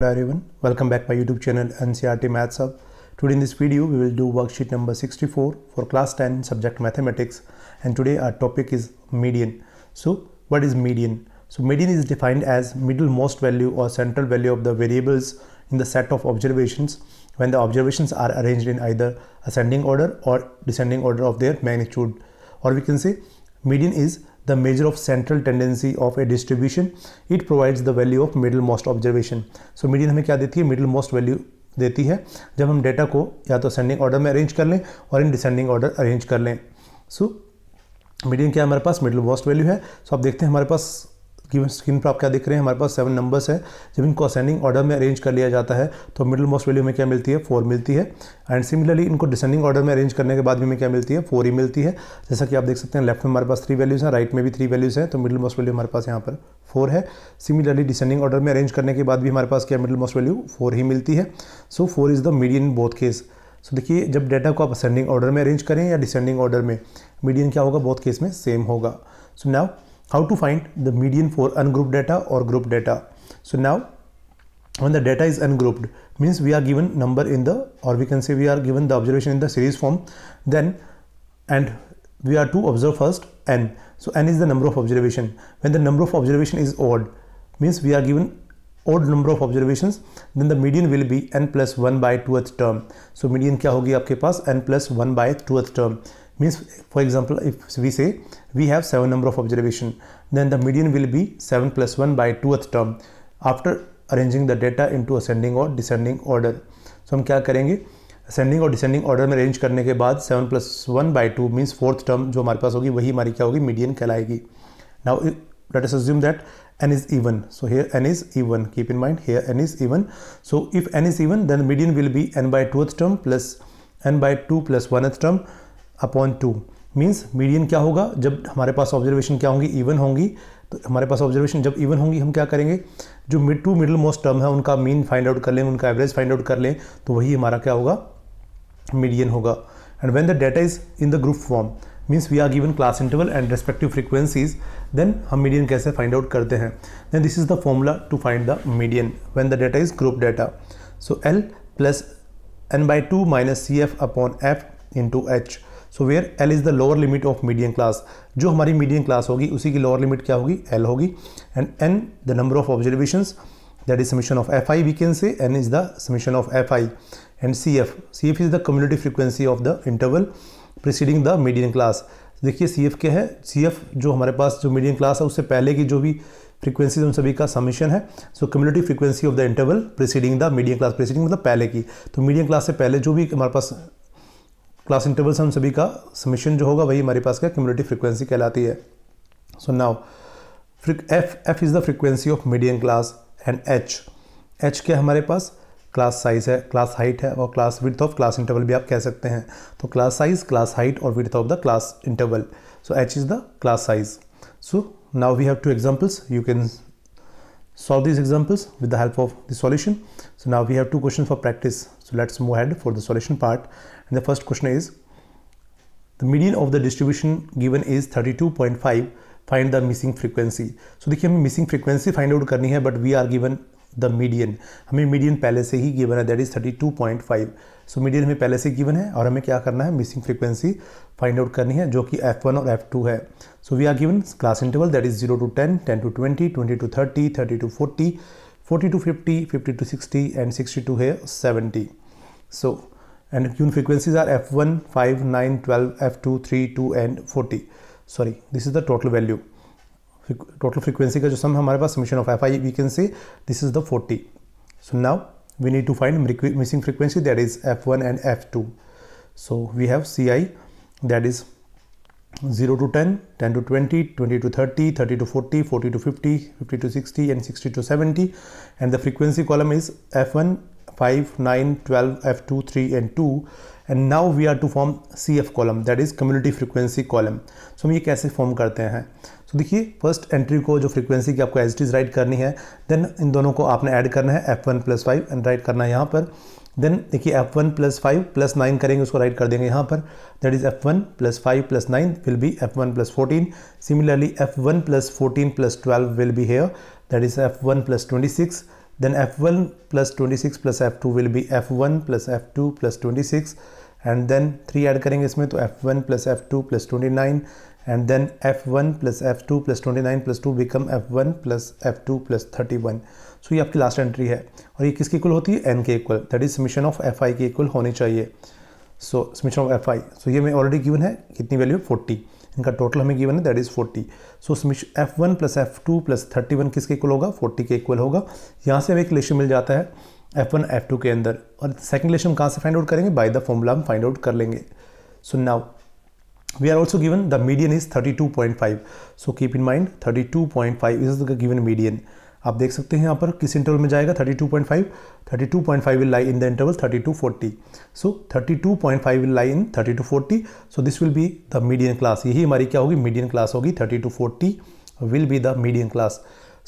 Hello everyone, welcome back my YouTube channel NCRT Maths Hub. Today in this video we will do worksheet number 64 for class 10 subject mathematics and today our topic is median. So what is median? So median is defined as middlemost value or central value of the variables in the set of observations when the observations are arranged in either ascending order or descending order of their magnitude or we can say median is the measure of central tendency of a distribution it provides the value of middle most observation so median हमें क्या देती है middle most value देती है जब हम data को या तो सेंडिंग ऑर्डर में अरेंज कर लें और इन डिसेंडिंग ऑर्डर अरेंज कर लें सो so, मीडियम क्या हमारे पास मिडिल मोस्ट वैल्यू है सो so, आप देखते हैं हमारे पास गिवन स्क्रीन पर आप क्या देख रहे हैं हमारे पास सेवन नंबर्स है जब इनको असेंडिंग ऑर्डर में अरेंज कर लिया जाता है तो मिडिल मोस्ट वैल्यू में क्या मिलती है फोर मिलती है एंड सिमिलरली इनको डिसेंडिंग ऑर्डर में अरेंज करने के बाद भी हमें क्या मिलती है फोर ही मिलती है जैसा कि आप देख सकते हैं लेफ्ट में हमारे पास थ्री वैल्यूज़ हैं राइट में भी थ्री वैल्यूज़ हैं तो मिडिल मोस्ट वैल्यू हमारे पास यहाँ पर फोर है सिमिलरली डिसेंडिंग ऑर्डर में अरेंज करने के बाद भी हमारे पास क्या मिडिल मोस्ट वैल्यू फोर ही मिलती है so four is the median in both case so देखिए जब डेटा को आप असेंडिंग ऑर्डर में अरेंज करें या डिसेंडिंग ऑर्डर में मीडियन क्या होगा बोथ केस में सेम होगा so now how to find the median for ungrouped data or grouped data. So now when the data is ungrouped means we are given number in the or we can say we are given the observation in the series form then and we are to observe first n. So n is the number of observation. When the number of observation is odd means we are given odd number of observations then the median will be n plus 1 by 2th term. So median क्या होगी आपके पास n plus 1 by 2th term means for example if we say we have 7 number of observation then the median will be 7 plus 1 by 2th term after arranging the data into ascending or descending order so हम क्या करेंगे ascending or descending order. में arrange karne ke बाद 7 plus 1 by 2 means 4th term term जो हमारे पास होगी वही हमारी क्या let us assume that n is even so here n is even keep in mind here n is even so if n is even then median will be n by 2th term plus n by 2 plus 1th term upon 2 means median क्या होगा जब हमारे पास observation क्या होंगी even होंगी तो हमारे पास observation जब इवन होंगी हम क्या करेंगे जो mid two middle most term है उनका मीन फाइंड आउट कर लें उनका एवरेज फाइंड आउट कर लें तो वही हमारा क्या होगा मीडियन होगा and when the data is in the group form means we are given class interval and respective frequencies then हम मीडियन कैसे फाइंड आउट करते हैं then this is the formula to find the median when the data is group data so L plus N by two minus C F upon F into H so where L is the lower limit of medium class जो हमारी medium class होगी उसी की lower limit क्या होगी L होगी and N the number of observation that is of F I we can say N is the summation of F I and C F C F is the community frequency of the interval preceding the medium class देखिए C F क्या है C F जो हमारे पास जो medium class है उससे पहले की जो भी फ्रीक्वेंसीज उन सभी का समिशन है so community frequency of the interval preceding the medium class preceding मतलब पहले की तो मीडियम क्लास से पहले जो भी हमारे पास क्लास इंटरवल से हम सभी का समिशन जो होगा वही हमारे पास का क्यूमुलेटिव फ्रिक्वेंसी कहलाती है so now F F is the frequency of medium class and H H क्या हमारे पास क्लास साइज है क्लास हाइट है और class width of class interval भी आप कह सकते हैं तो क्लास साइज क्लास हाइट और width of the class interval so H is the class size so now we have two examples you can solve these examples with the help of the solution. So now we have two questions for practice. So let's move ahead for the solution part. And the first question is, the median of the distribution given is 32.5. Find the missing frequency. So देखिए हमें missing frequency find out करनी है but we are given the median हमें median पहले से ही given है that is thirty two point five so median हमें पहले से गिवन है और हमें क्या करना है मिसिंग फ्रीक्वेंसी फाइंड आउट करनी है जो कि एफ वन और एफ टू है so we are given class interval that is zero to ten ten to twenty twenty to thirty thirty to forty forty to fifty fifty to sixty and sixty to है seventy so and क्यून frequencies are F one five nine twelve F two three two and forty sorry this is the total value total frequency ka jo sum hamare paas summation of fi we can say this is the 40 so now we need to find missing frequency that is f1 and f2 so we have ci that is 0 to 10 10 to 20 20 to 30 30 to 40 40 to 50 50 to 60 and 60 to 70 and the frequency column is f1 5 9 12 f2 3 and 2 and now we are to form C F column that is community frequency column so हम ये कैसे form करते हैं सो so, देखिए first entry को जो frequency की आपको एज इट इज़ राइट करनी है देन इन दोनों को आपने ऐड करना है F one plus five and right करना है यहाँ पर देन देखिए F one plus five plus nine करेंगे उसको राइट कर देंगे यहाँ पर that is F one plus five plus nine will be F one plus fourteen similarly F one plus fourteen plus twelve will be here that is F one plus twenty six then f1 plus 26 plus f2 will be f1 plus f2 plus 26 and then three add करेंगे इसमें तो F one plus F two plus twenty nine and then F one plus F two plus twenty nine plus two become F one plus F two plus thirty one so ये आपकी last entry है और ये किसके equal होती है N के equal that is summation of F I के इक्वल होनी चाहिए so summation of F I so ये हमें ऑलरेडी गिवन है कितनी वैल्यू है फोर्टी इनका टोटल हमें गिवन है दैट इज़ फोर्टी सो उसमें F one plus F two plus thirty one किसके इक्वल होगा फोर्टी के इक्वल होगा यहाँ से हमें एक लेशन मिल जाता है एफ वन एफ टू के अंदर और सेकंड लेशन कहाँ से फाइंड आउट करेंगे बाय द फॉर्मूला हम फाइंड आउट कर लेंगे so now is thirty two point five so keep in mind thirty two point five is the given median आप देख सकते हैं यहाँ पर किस इंटरवल में जाएगा 32.5 32.5 two point five thirty two point five will lie in the interval thirty to forty so thirty two point five will lie in thirty to forty so this will be the medium class यही हमारी क्या होगी medium class होगी thirty to forty will be the medium class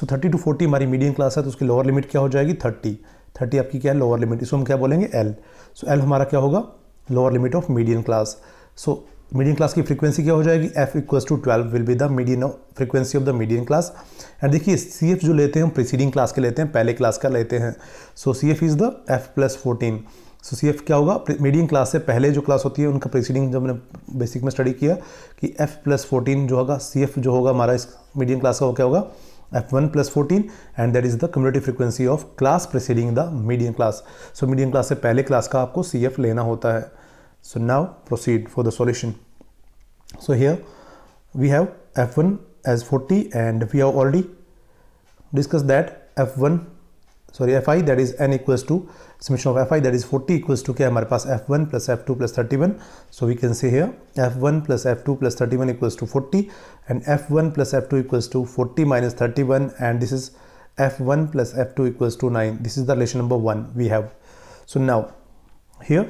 so thirty to forty हमारी medium class है तो उसकी lower limit क्या हो जाएगी थर्टी थर्टी आपकी क्या है लोअर लिमिट इसको हम क्या बोलेंगे एल सो एल हमारा क्या होगा lower limit of medium class so medium class की फ्रीक्वेंसी क्या हो जाएगी F equals to twelve will be the median frequency of the medium class and देखिए सी एफ जो लेते हैं हम प्रीसीडिंग क्लास के लेते हैं पहले क्लास का लेते हैं so C F is the F plus fourteen so C F क्या होगा मीडियम क्लास से पहले जो क्लास होती है उनका प्रीसीडिंग जब हमने बेसिक में स्टडी किया कि एफ प्लस फोर्टीन जो होगा सी एफ जो होगा हमारा इस मीडियम क्लास का हो क्या होगा F one plus fourteen and that is the community frequency of class preceding the medium class so medium class से पहले क्लास का आपको सी एफ लेना होता है So now proceed for the solution. So here we have F1 as 40 and we have already discussed that F1 sorry Fi that is n equals to summation of Fi that is 40 equals to k हमारे F1 plus F2 plus 31 so we can say here F1 plus F2 plus 31 equals to 40 and F1 plus F2 equals to 40 minus 31 and this is F1 plus F2 equals to 9 this is the relation number 1 we have so now here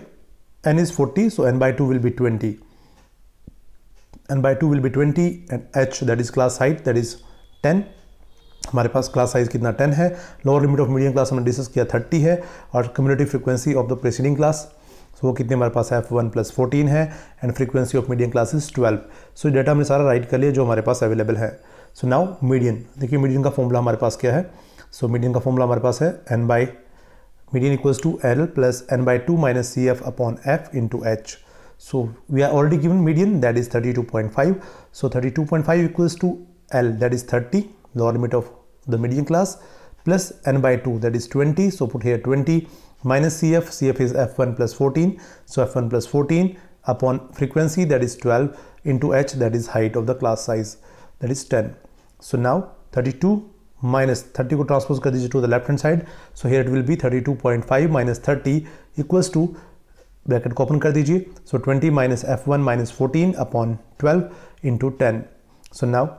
n is 40 so n by 2 will be 20 n by 2 will be 20 and h that is class height that is 10 हमारे पास class size कितना 10 है lower limit of medium class हमने discuss किया 30 है और community frequency of the presiding class so वो कितने हमारे पास एफ वन प्लस फोर्टीन है and frequency of medium class is twelve so data हमने सारा राइट कर लिया जो हमारे पास अवेलेबल है सो नाउ मीडियम देखिए मीडियम का फॉर्मूला हमारे पास क्या है सो so, मीडियन का फॉर्मूला हमारे पास है N by median equals to L plus N by 2 minus CF upon F into H. So we are already given median that is 32.5. So 32.5 equals to L that is 30 the limit of the median class plus N by 2 that is 20. So put here 20 minus CF. CF is F1 plus 14. So F1 plus 14 upon frequency that is 12 into H that is height of the class size that is 10. So now 32 minus 30 को transpose कर दीजिए the left-hand side. So here it will be 32.5 30 equals to bracket bracket को open कर दीजिए 20 minus f1 minus 14 upon 12 into 10. So now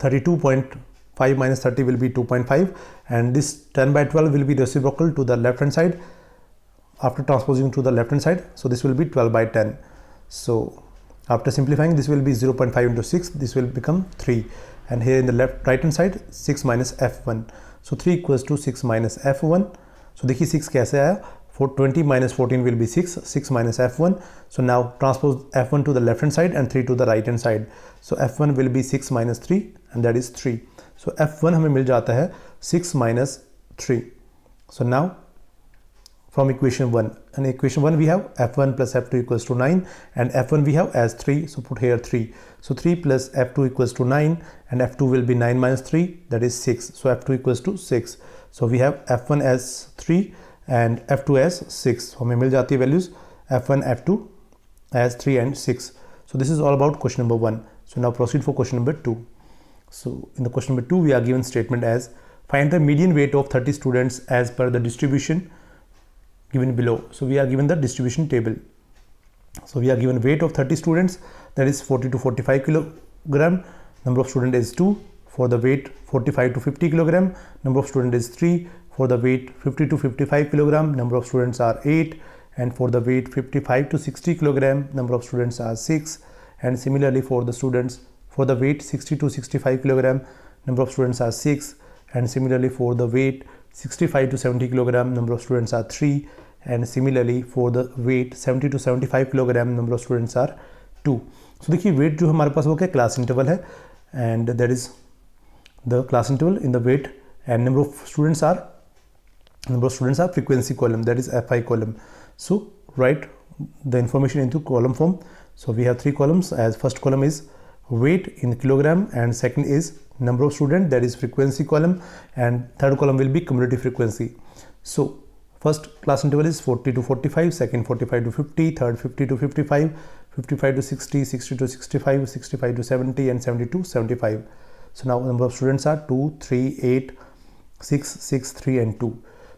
32.5 minus 30 will be 2.5 and this 10 by 12 will be reciprocal to the left hand side after transposing to the left hand side so this will be 12 by 10 so after simplifying this will be 0.5 into 6 this will become 3 and here in the left right hand side 6 minus f1 so 3 equals to 6 minus f1 so dekhi 6 kaise aaya 20 minus 14 will be 6 6 minus f1 so now transpose f1 to the left hand side and 3 to the right hand side so f1 will be 6 minus 3 and that is 3 so f1 hame mil jata hai 6 minus 3 so now from equation 1 and equation 1 we have f1 plus f2 equals to 9 and f1 we have as 3 so put here 3 so 3 plus f2 equals to 9 and f2 will be 9 minus 3 that is 6 so f2 equals to 6 so we have f1 as 3 and f2 as 6 हमें मिल जाती है values f1 f2 as 3 and 6 so this is all about question number 1 so now proceed for question number 2 so in the question number 2 we are given statement as find the median weight of 30 students as per the distribution given below. So we are given the distribution table. So we are given weight of 30 students that is 40 to 45 kilogram. Number of student is 2 for the weight 45 to 50 kilogram. Number of student is 3 for the weight 50 to 55 kilogram. Number of students are 8 and for the weight 55 to 60 kilogram. Number of students are 6 and similarly for the students for the weight 60 to 65 kilogram. Number of students are 6 and similarly for the weight 65 to 70 kilogram. Number of students are 3 and similarly for the weight 70 to 75 kilogram number of students are two. So, the key weight हमारे have वो क्या class interval है and that is the class interval in the weight and number of number of students are frequency column that is fi column so write the information into column form so we have three columns as first column is weight in kilogram and second is number of student that is frequency column and third column will be cumulative frequency so five second forty five 40 fifty 45 fifty 45 fifty 50 fifty 50 to 55 55 to 60 60 sixty 65 65 seventy 70 and 70 seventy 75 so now number of students are 2 3 8 6 six three and 2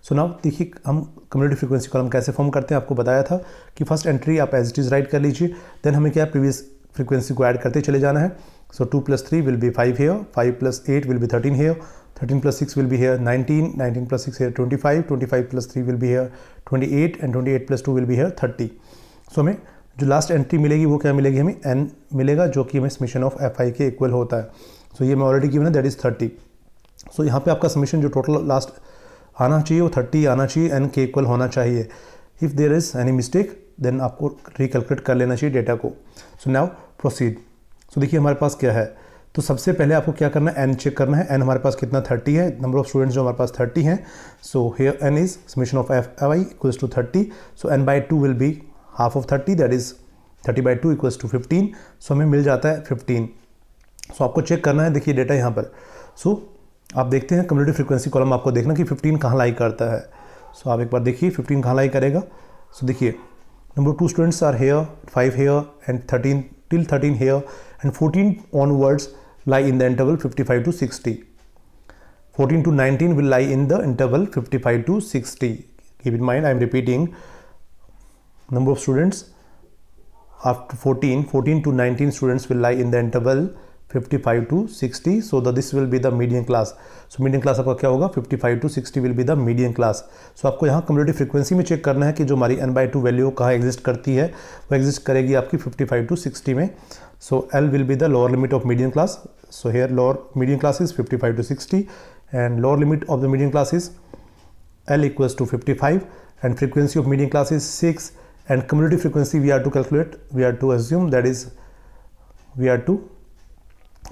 so now देखिए हम community frequency column कैसे form करते हैं आपको बताया था कि first entry आप एज इट इज़ राइट कर लीजिए देन हमें क्या प्रीवियस फ्रीक्वेंसी को ऐड करते चले जाना है So 2 plus 3 will be 5 here, 5 plus 8 will be 13 here, 13 plus 6 will be here 19, 19 plus 6 here 25, 25 plus 3 will be here 28 and 28 plus 2 will be here 30. So हमें जो लास्ट एंट्री मिलेगी वो क्या मिलेगी हमें एन मिलेगा जो कि हमें समीशन ऑफ एफ आई के इक्वल होता है सो so, ये मैं ऑलरेडी गिवन है दैट इज़ थर्टी सो यहाँ पे आपका समीशन जो टोटल लास्ट आना चाहिए वो थर्टी आना चाहिए एन के इक्वल होना चाहिए if there is any mistake then आपको रिकलकुलेट कर लेना चाहिए डेटा को सो नाउ प्रोसीड सो देखिए हमारे पास क्या है तो सबसे पहले आपको क्या करना है एन चेक करना है एन हमारे पास कितना थर्टी है नंबर ऑफ स्टूडेंट्स जो हमारे पास थर्टी हैं so here N is summation of F I equals to thirty so N by two will be half of thirty that is thirty by two equals to fifteen so हमें मिल जाता है fifteen so so, आपको check करना है देखिए data यहाँ पर सो so, आप देखते हैं कम्युनिटी फ्रिक्वेंसी कॉलम आपको देखना कि फिफ्टीन कहाँ लाई करता है सो so, आप एक बार देखिए फिफ्टीन कहाँ लाई करेगा सो so, देखिए number two students are here five here and thirteen till thirteen here and 14 onwards lie in the interval 55 to 60. 14 to 19 will lie in the interval 55 to 60. Keep in mind I am repeating number of students after 14, 14 to 19 students will lie in the interval 55 to 60 so the this will be the medium class so medium class आपका क्या होगा 55 to 60 will be the medium class so आपको यहाँ community frequency में check करना है कि जो हमारी एन बाई टू वैल्यू कहाँ एग्जिस्ट करती है वो एग्जिस्ट करेगी आपकी 55 टू 60 में so L will be the lower limit of medium class so here lower medium class is 55 to sixty and lower limit of the medium class is L equals to fifty and frequency of medium class is six and community frequency we are to calculate we are to assume that is we are to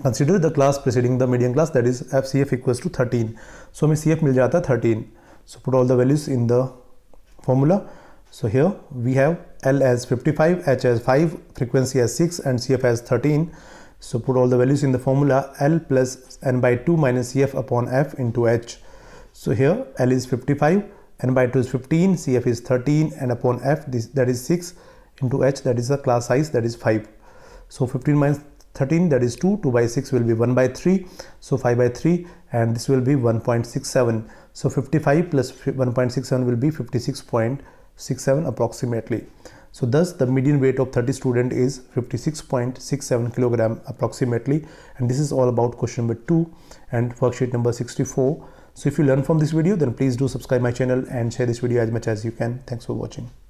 Consider the class preceding the median class, that is, FCF equals to 13. So, we CF so हमें 13. So, put all the values in the formula. so here we have L as 55, H as 5, frequency as 6 and CF as 13. So put all the values in the formula L plus N by 2 minus CF upon F into H. So here L is 55, N by 2 is 15, CF is 13 and upon F this, that is 6 into H that is the class size that is 5. So 15 minus 13 that is 2 2 by 6 will be 1 by 3 so 5 by 3 and this will be 1.67 so 55 plus 1.67 will be 56.67 approximately so thus the median weight of 30 student is 56.67 kilogram approximately and this is all about question number 2 and worksheet number 64 so if you learn from this video then please do subscribe my channel and share this video as much as you can thanks for watching